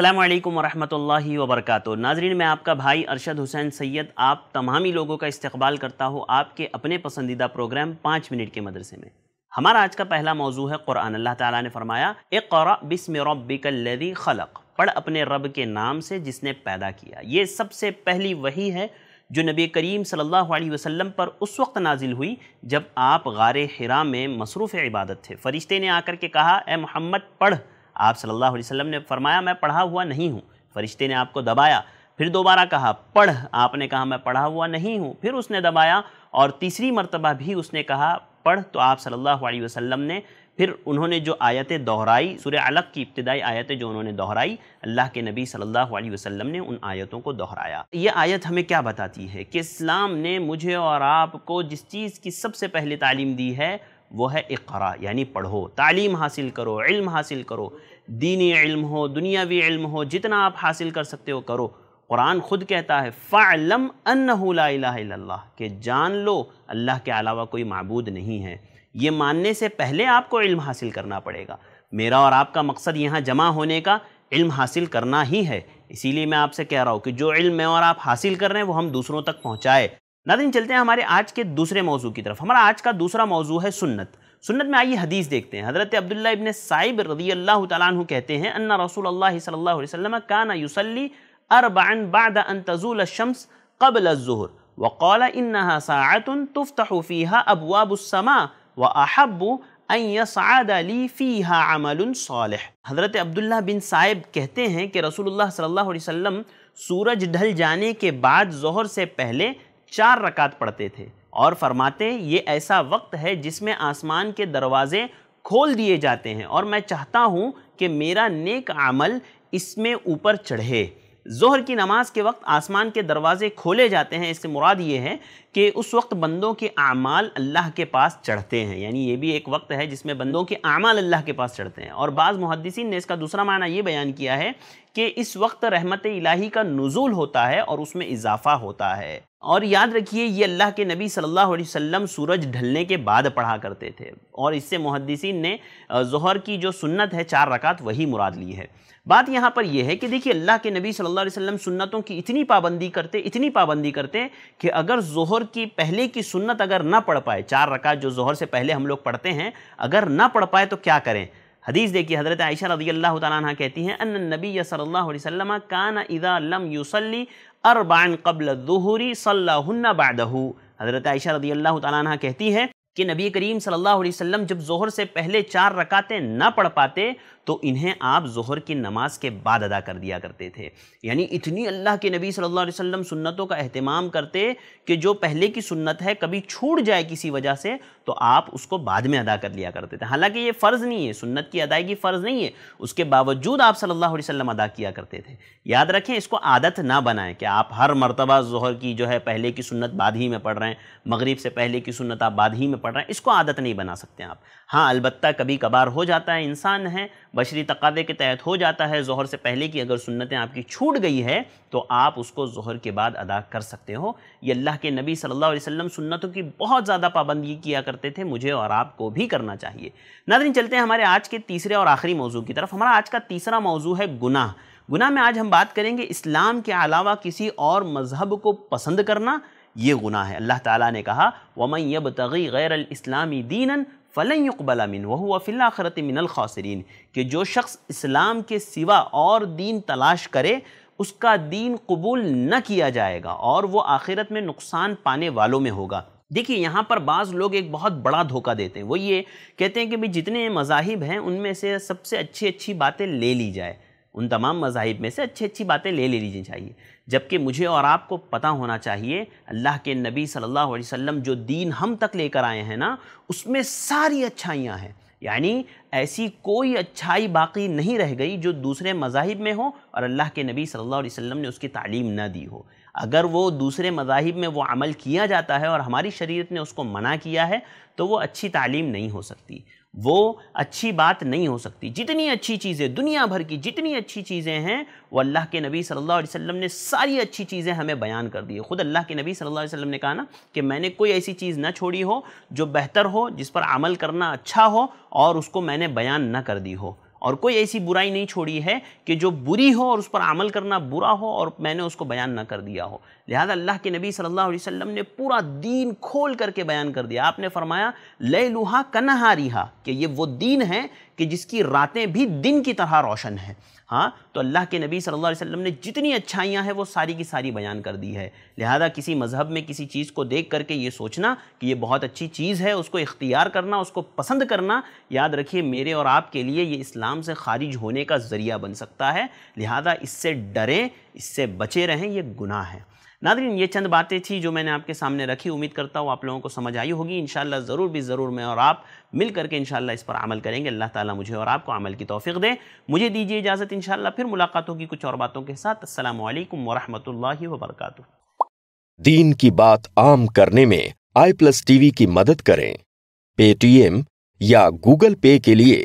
अल्लाम वरम् वबरक नाजरीन मैं आपका भाई अरशद हुसैन सैयद आप तमामी लोगों का इस्तबाल करता हूँ आपके अपने पसंदीदा प्रोग्राम पाँच मिनट के मदरसे में हमारा आज का पहला मौजू है क़ुरान अल्लाह ताला ने फरमाया एक बिसम रबिकल्लदी खलक पढ़ अपने रब के नाम से जिसने पैदा किया ये सबसे पहली वही है जो नबी करीम सल्लल्लाहु अलैहि वसल्लम पर उस वक्त नाजिल हुई जब आप गार हिरा में मसरूफ़ इबादत थे फ़रिश्ते ने आकर के कहा ए मोहम्मद पढ़ आप सल्लल्लाहु अलैहि वसल्लम ने फरमाया मैं पढ़ा हुआ नहीं हूँ फरिश्ते ने आपको दबाया फिर दोबारा कहा पढ़ आपने कहा मैं पढ़ा हुआ नहीं हूँ फिर उसने दबाया और तीसरी मरतबा भी उसने कहा पढ़ तो आप सल्लल्लाहु अलैहि वसल्लम ने फिर उन्होंने जो आयतें दोहराई सूर्य अलग की इब्तदाई आयतें जो उन्होंने दोहराई अल्लाह के नबी सल्लल्लाहु अलैहि वसल्लम ने उन आयतों को दोहराया ये आयत हमें क्या बताती है कि इस्लाम ने मुझे और आपको जिस चीज़ की सबसे पहले तालीम दी है वो है इकरा यानी पढ़ो तालीम हासिल करो इल्म हासिल करो दीनी इल्म हो दुनियावी इल्म हो जितना आप हासिल कर सकते हो करो कुरान ख़ुद कहता है फ़ालम अल्लाह के जान लो अल्लाह के अलावा कोई मबूद नहीं है ये मानने से पहले आपको इल्म हासिल करना पड़ेगा मेरा और आपका मकसद यहाँ जमा होने का इल्म हासिल करना ही है इसीलिए मैं आपसे कह रहा हूँ कि जो इल्म मैं और आप हासिल कर रहे हैं वो हम दूसरों तक पहुँचाए नादिन चलते हैं हमारे आज के दूसरे मौजू की तरफ हमारा आज का दूसरा मौजू है सुन्नत सुन्नत में आइए हदीस देखते हैं हज़रत अब्दुल्ला इबन साइब रदी अल्लाह तु कहते हैं अन्ना रसूल अल्लाह सल्लल्लाहु अलैहि वसल्लम काना युसल्ली अरबान बाद अन तजूल शम्स कबल ज़ुहर वक़ौल इन्ना सातन तुफ़्तु फ़ीहा अबवाबुलसमा व अहब्बु अली फ़ीहा अमल सालह हज़रत अब्दुल्ला बिन साइब कहते हैं कि रसूलुल्लाह सल्लल्लाहु अलैहि वसल्लम सूरज ढल जाने के बाद जहर से पहले चार रकात पढ़ते थे और फरमाते ये ऐसा वक्त है जिसमें आसमान के दरवाज़े खोल दिए जाते हैं और मैं चाहता हूँ कि मेरा नेक अमल इसमें ऊपर चढ़े जहर की नमाज के वक्त आसमान के दरवाज़े खोले जाते हैं इससे मुराद ये है कि उस वक्त बंदों के अमाल अल्लाह के पास चढ़ते हैं यानी ये भी एक वक्त है जिसमें बंदों के अमाल अल्लाह के पास चढ़ते हैं और बाज़ मुहदसिन ने इसका दूसरा माना ये बयान किया है कि इस वक्त रहमत इलाही का नज़ुल होता है और उसमें इजाफा होता है और याद रखिए ये अल्लाह के नबी सल्लल्लाहु अलैहि वसल्लम सूरज ढलने के बाद पढ़ा करते थे और इससे मुहदसिन ने जहर की जो सुन्नत है चार रकात वही मुराद ली है बात यहाँ पर यह है कि देखिए अल्लाह के नबी सल्लल्लाहु अलैहि वसल्लम सुन्नतों की इतनी पाबंदी करते इतनी पाबंदी करते कि अगर जहर की पहले की सुन्नत अगर ना पढ़ पाए चार रकात जो जहर से पहले हम लोग पढ़ते हैं अगर ना पढ़ पाए तो क्या करें हदीस देखिए हज़रत आयशा रदी अल्लाह तह कहती हैं अन नबी सल्लल्लाहु कान इदा लम युसली अरबान कबल दूहरी सल्ला बादहू हज़रत आयशा रदी अल्लाह तह कहती हैं कि नबी करीम सल्लल्लाहु अलैहि वसल्लम जब जोहर से पहले चार रकातें ना पढ़ पाते तो इन्हें आप जहर की नमाज के बाद अदा कर दिया करते थे यानी इतनी अल्लाह के नबी सल्लल्लाहु अलैहि वसल्लम सुन्नतों का अहतमाम करते कि जो पहले की सुन्नत है कभी छूट जाए किसी वजह से तो आप उसको बाद में अदा कर लिया करते थे हालांकि ये फ़र्ज़ नहीं है सुन्नत की अदायगी फ़र्ज़ नहीं है उसके बावजूद आप सल्ला वसम अदा किया करते थे याद रखें इसको आदत ना बनाएं कि आप हर मरतबा जहर की जो है पहले की सुन्नत बाद ही में पढ़ रहे हैं मगरिब से पहले की सुन्नत आप बाद ही में पढ़ रहे हैं इसको आदत नहीं बना सकते आप हाँ अलबत् कभी कभार हो जाता है इंसान है बशरी तकादे के तहत हो जाता है जहर से पहले की अगर सुन्नतें आपकी छूट गई है तो आप उसको जहर के बाद अदा कर सकते हो ये अल्लाह के नबी सल्लल्लाहु अलैहि वसल्लम सुन्नतों की बहुत ज़्यादा पाबंदी किया करते थे मुझे और आपको भी करना चाहिए नादरीन चलते हैं हमारे आज के तीसरे और आखिरी मौजू की तरफ हमारा आज का तीसरा मौजू है गुनाह गुनाह में आज हम बात करेंगे इस्लाम के अलावा किसी और मज़हब को पसंद करना ये गुनाह है अल्लाह ताला ने कहा वमन यब तगी गैर इस्लामी दीनन फ़लन युकबला मिन वह फ़िल आखरत मिनल खासरीन कि जो शख्स इस्लाम के सिवा और दीन तलाश करे उसका दीन कबूल न किया जाएगा और वह आखिरत में नुकसान पाने वालों में होगा देखिए यहाँ पर बाज़ लोग एक बहुत बड़ा धोखा देते हैं वो ये कहते हैं कि भाई जितने मजाहिब हैं उनमें से सबसे अच्छी अच्छी बातें ले ली जाए उन तमाम मजाहिब में से अच्छी अच्छी बातें ले लेनी चाहिए जबकि मुझे और आपको पता होना चाहिए अल्लाह के नबी सल्लल्लाहु अलैहि वसल्लम जो दीन हम तक लेकर आए हैं ना उसमें सारी अच्छाइयाँ हैं यानी ऐसी कोई अच्छाई बाकी नहीं रह गई जो दूसरे मजाहिब में हो और अल्लाह के नबी सल्लल्लाहु अलैहि वसल्लम ने उसकी तालीम ना दी हो अगर वो दूसरे मजाहिब में वो अमल किया जाता है और हमारी शरीयत ने उसको मना किया है तो वो अच्छी तालीम नहीं हो सकती वो अच्छी बात नहीं हो सकती जितनी अच्छी चीज़ें दुनिया भर की जितनी अच्छी चीज़ें हैं वो अल्लाह के नबी सल्लल्लाहु अलैहि वसल्लम ने सारी अच्छी चीज़ें हमें बयान कर दी है ख़ुद अल्लाह के नबी सल्लल्लाहु अलैहि वसल्लम ने कहा ना कि मैंने कोई ऐसी चीज़ ना छोड़ी हो जो बेहतर हो जिस पर अमल करना अच्छा हो और उसको मैंने बयान ना कर दी हो और कोई ऐसी बुराई नहीं छोड़ी है कि जो बुरी हो और उस पर अमल करना बुरा हो और मैंने उसको बयान न कर दिया हो लिहाजा अल्लाह के नबी सल्लल्लाहु अलैहि वसल्लम ने पूरा दीन खोल करके बयान कर दिया आपने फरमाया ले लुहा लूहा रिहा कि ये वो दीन है कि जिसकी रातें भी दिन की तरह रोशन है हाँ तो अल्लाह के नबी सल्लल्लाहु अलैहि वसल्लम ने जितनी अच्छाइयाँ हैं वो सारी की सारी बयान कर दी है लिहाजा किसी मज़हब में किसी चीज़ को देख करके ये सोचना कि ये बहुत अच्छी चीज़ है उसको इख्तियार करना उसको पसंद करना याद रखिए मेरे और आपके लिए ये इस्लाम इस्लाम से खारिज होने का ज़रिया बन सकता है लिहाजा इससे डरें इससे बचे रहें ये गुनाह है नादरीन ये चंद बातें थी जो मैंने आपके सामने रखी उम्मीद करता हूँ आप लोगों को समझ आई होगी इन ज़रूर भी ज़रूर मैं और आप मिल करके इन इस पर अमल करेंगे अल्लाह ताला मुझे और आपको अमल की तौफीक दे मुझे दीजिए इजाज़त इन फिर मुलाकात होगी कुछ और बातों के साथ असल वरहमल वबरक दीन की बात आम करने में आई प्लस टीवी की मदद करें पेटीएम या गूगल पे के लिए